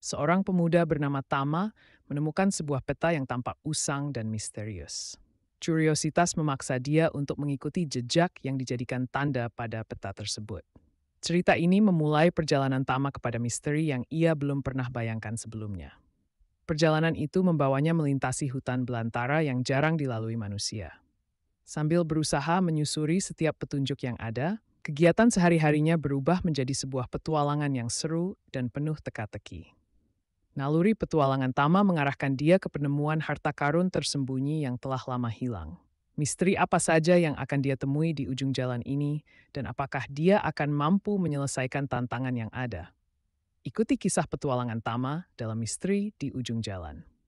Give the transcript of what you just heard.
seorang pemuda bernama Tama menemukan sebuah peta yang tampak usang dan misterius. Curiositas memaksa dia untuk mengikuti jejak yang dijadikan tanda pada peta tersebut. Cerita ini memulai perjalanan Tama kepada misteri yang ia belum pernah bayangkan sebelumnya. Perjalanan itu membawanya melintasi hutan belantara yang jarang dilalui manusia. Sambil berusaha menyusuri setiap petunjuk yang ada, kegiatan sehari-harinya berubah menjadi sebuah petualangan yang seru dan penuh teka-teki. Naluri petualangan Tama mengarahkan dia ke penemuan harta karun tersembunyi yang telah lama hilang. Misteri apa saja yang akan dia temui di ujung jalan ini, dan apakah dia akan mampu menyelesaikan tantangan yang ada? Ikuti kisah petualangan Tama dalam misteri di ujung jalan.